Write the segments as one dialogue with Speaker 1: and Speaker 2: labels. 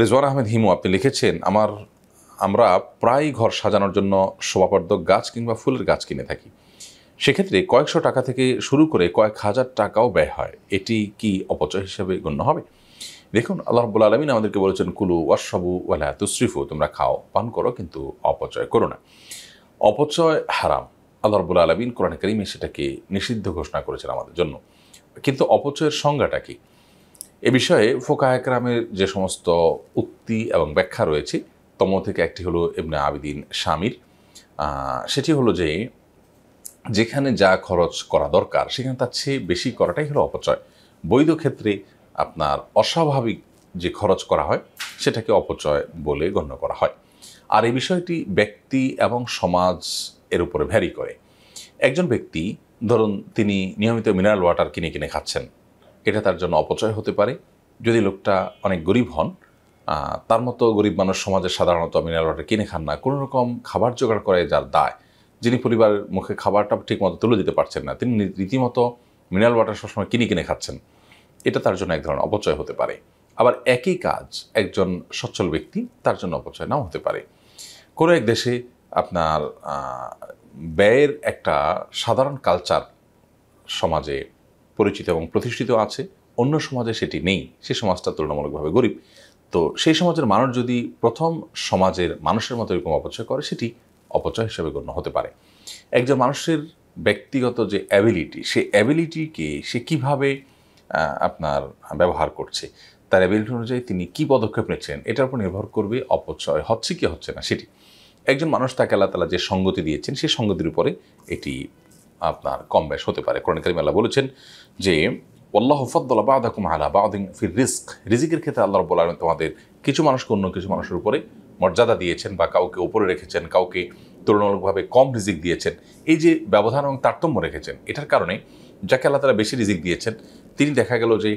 Speaker 1: রেজওয়ার আহমেদ হিমু আপনি লিখেছেন আমার আমরা প্রায় ঘর সাজানোর জন্য শোভাবর্ধক গাছ কিংবা ফুলের গাছ কিনে থাকি সেক্ষেত্রে কয়েকশো টাকা থেকে শুরু করে কয়েক হাজার টাকাও ব্যয় হয় এটি কি অপচয় হিসেবে গণ্য হবে দেখুন আল্লাহ রব্বুল আলমিন আমাদেরকে বলেছেন কুলু ওয়াসবু ওয়ালা তুশ্রিফু তোমরা খাও পান করো কিন্তু অপচয় করো না অপচয় হারাম আল্লাহ রব্বুল আলমিন কোরআন করিমে সেটাকে নিষিদ্ধ ঘোষণা করেছেন আমাদের জন্য কিন্তু অপচয়ের সংজ্ঞাটা কী এ বিষয়ে ফোকা একরামের যে সমস্ত উক্তি এবং ব্যাখ্যা রয়েছে তম থেকে একটি হলো এমনি আবিদিন স্বামীর সেটি হলো যে যেখানে যা খরচ করা দরকার সেখানে তার চেয়ে বেশি করাটাই হলো অপচয় বৈধ ক্ষেত্রে আপনার অস্বাভাবিক যে খরচ করা হয় সেটাকে অপচয় বলে গণ্য করা হয় আর এই বিষয়টি ব্যক্তি এবং সমাজ এর উপরে ভ্যারি করে একজন ব্যক্তি ধরুন তিনি নিয়মিত মিনারেল ওয়াটার কিনে কিনে খাচ্ছেন এটা তার জন্য অপচয় হতে পারে যদি লোকটা অনেক গরিব হন তার মতো গরিব মানুষ সমাজে সাধারণত মিনারেল ওয়াটার কিনে খান না কোনো রকম খাবার জোগাড় করে যার দায় যিনি পরিবারের মুখে খাবারটা ঠিকমতো তুলে দিতে পারছেন না তিনি রীতিমতো মিনারেল ওয়াটার সবসময় কিনে কিনে খাচ্ছেন এটা তার জন্য এক ধরনের অপচয় হতে পারে আবার একই কাজ একজন সচ্ছল ব্যক্তি তার জন্য অপচয় নাও হতে পারে কোনো এক দেশে আপনার ব্যয়ের একটা সাধারণ কালচার সমাজে পরিচিত এবং প্রতিষ্ঠিত আছে অন্য সমাজে সেটি নেই সে সমাজটা তুলনামূলকভাবে গরিব তো সেই সমাজের মানুষ যদি প্রথম সমাজের মানুষের মতো এরকম অপচয় করে সেটি অপচয় হিসেবে গণ্য হতে পারে একজন মানুষের ব্যক্তিগত যে অ্যাবিলিটি সে অ্যাবিলিটিকে সে কিভাবে আপনার ব্যবহার করছে তার অ্যাবিলিটি অনুযায়ী তিনি কি পদক্ষেপ নিচ্ছেন এটার উপর নির্ভর করবে অপচয় হচ্ছে কি হচ্ছে না সেটি একজন মানুষ তাকে আল্লাহ তালা যে সঙ্গতি দিয়েছেন সেই সঙ্গতির উপরে এটি আপনার কম বেশ হতে পারে কোরআন করিম আল্লাহ বলেছেন যে আল্লাহ ফদ্দুল্লা বাদাকুম আলা বাউদিন ফির রিস্ক রিজিকের ক্ষেত্রে আল্লাহ রব্বুল আলম তোমাদের কিছু মানুষকে অন্য কিছু মানুষের উপরে মর্যাদা দিয়েছেন বা কাউকে ওপরে রেখেছেন কাউকে তুলনামূলকভাবে কম রিজিক দিয়েছেন এই যে ব্যবধান এবং তারতম্য রেখেছেন এটার কারণে যাকে আল্লাহ তারা বেশি রিজিক দিয়েছেন তিনি দেখা গেল যে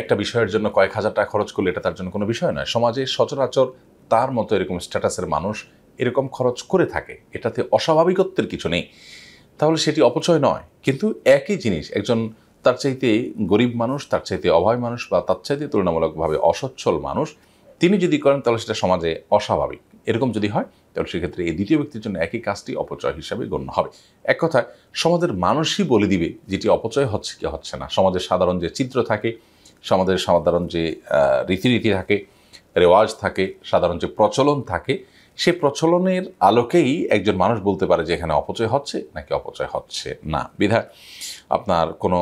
Speaker 1: একটা বিষয়ের জন্য কয়েক হাজার টাকা খরচ করলে এটা তার জন্য কোনো বিষয় নয় সমাজে সচরাচর তার মতো এরকম স্ট্যাটাসের মানুষ এরকম খরচ করে থাকে এটাতে অস্বাভাবিকত্বের কিছু নেই তাহলে সেটি অপচয় নয় কিন্তু একই জিনিস একজন তার চাইতে গরিব মানুষ তার চাইতে অভয় মানুষ বা তার চাইতে তুলনামূলকভাবে অসচ্ছল মানুষ তিনি যদি করেন তাহলে সেটা সমাজে অস্বাভাবিক এরকম যদি হয় তাহলে সেক্ষেত্রে এই দ্বিতীয় ব্যক্তির জন্য একই কাজটি অপচয় হিসাবে গণ্য হবে এক কথায় সমাজের মানুষই বলে দিবে যেটি অপচয় হচ্ছে কি হচ্ছে না সমাজের সাধারণ যে চিত্র থাকে সমাজের সাধারণ যে রীতিনীতি থাকে রেওয়াজ থাকে সাধারণ যে প্রচলন থাকে সে প্রচলনের আলোকেই একজন মানুষ বলতে পারে যে এখানে অপচয় হচ্ছে নাকি অপচয় হচ্ছে না বিধায় আপনার কোনো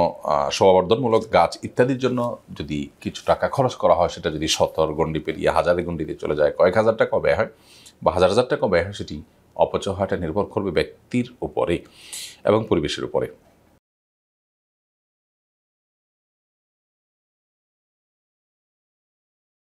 Speaker 1: শোভাবর্ধনমূলক গাছ ইত্যাদির জন্য যদি কিছু টাকা খরচ করা হয় সেটা যদি সতর গণ্ডি পেরিয়ে হাজারে গণ্ডিতে চলে যায় কয়েক হাজার টাকা ব্যয় হয় বা হাজার হাজার টাকা ব্যয় হয় সেটি অপচয় হওয়াটা নির্ভর করবে ব্যক্তির উপরে এবং পরিবেশের উপরে